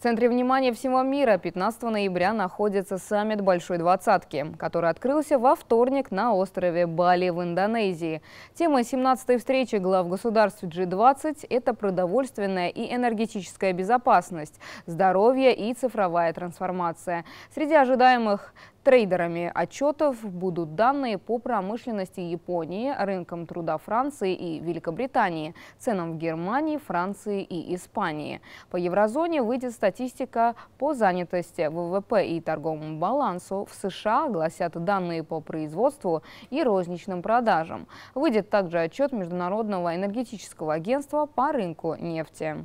В центре внимания всего мира 15 ноября находится саммит Большой Двадцатки, который открылся во вторник на острове Бали в Индонезии. Тема 17-й встречи глав государств G20 – это продовольственная и энергетическая безопасность, здоровье и цифровая трансформация. Среди ожидаемых Трейдерами отчетов будут данные по промышленности Японии, рынкам труда Франции и Великобритании, ценам в Германии, Франции и Испании. По еврозоне выйдет статистика по занятости, ВВП и торговому балансу. В США Гласят данные по производству и розничным продажам. Выйдет также отчет Международного энергетического агентства по рынку нефти.